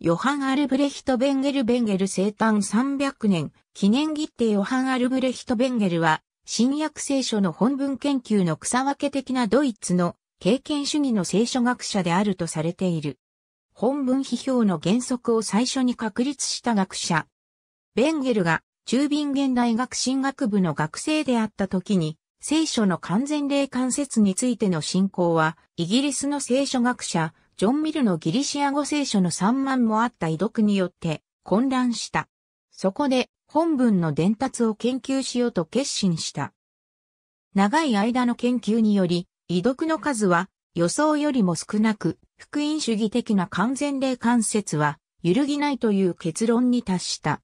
ヨハン・アルブレヒト・ベンゲル・ベンゲル生誕300年、記念切手ヨハン・アルブレヒト・ベンゲルは、新約聖書の本文研究の草分け的なドイツの経験主義の聖書学者であるとされている。本文批評の原則を最初に確立した学者。ベンゲルが中便現代学進学部の学生であった時に、聖書の完全霊関節についての信仰は、イギリスの聖書学者、ジョン・ミルのギリシア語聖書の3万もあった遺読によって混乱した。そこで本文の伝達を研究しようと決心した。長い間の研究により、遺読の数は予想よりも少なく、福音主義的な完全霊関節は揺るぎないという結論に達した。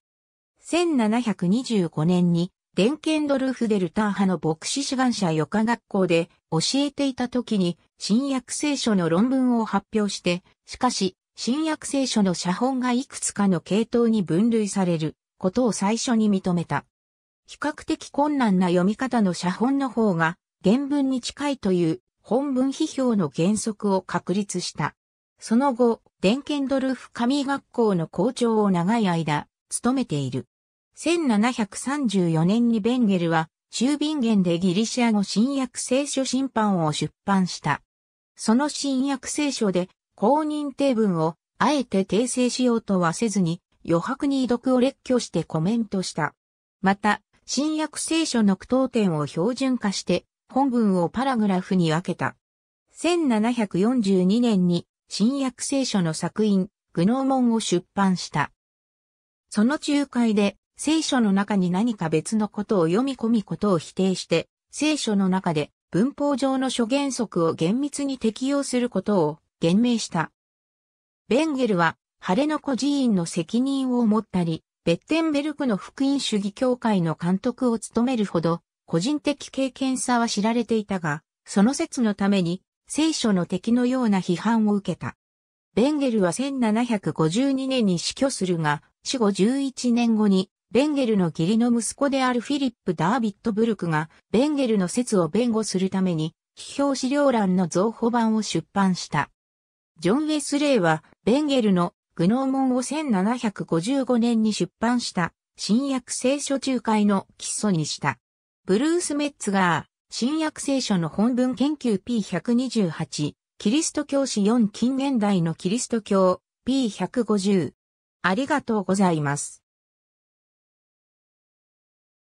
1725年にデンケンドルフ・デルター派の牧師志願者予科学校で教えていた時に新約聖書の論文を発表して、しかし新約聖書の写本がいくつかの系統に分類されることを最初に認めた。比較的困難な読み方の写本の方が原文に近いという本文批評の原則を確立した。その後、デンケンドルフ神学校の校長を長い間務めている。1734年にベンゲルは、中便源でギリシア語新約聖書審判を出版した。その新約聖書で、公認定文を、あえて訂正しようとはせずに、余白に遺読を列挙してコメントした。また、新約聖書の句読点を標準化して、本文をパラグラフに分けた。1742年に新約聖書の作品、グノーモンを出版した。その仲介で聖書の中に何か別のことを読み込みことを否定して、聖書の中で文法上の諸原則を厳密に適用することを言明した。ベンゲルは、ハレノコ寺院の責任を持ったり、ベッテンベルクの福音主義協会の監督を務めるほど、個人的経験さは知られていたが、その説のために、聖書の敵のような批判を受けた。ベンゲルは1752年に死去するが、死後11年後にベンゲルの義理の息子であるフィリップ・ダービット・ブルクが、ベンゲルの説を弁護するために、批評資料欄の増補版を出版した。ジョン・ウェスレイは、ベンゲルのグノーモンを1755年に出版した新約聖書仲介の基礎にした。ブルース・メッツガー、新約聖書の本文研究 P128、キリスト教史4近現代のキリスト教 P150。ありがとうございます。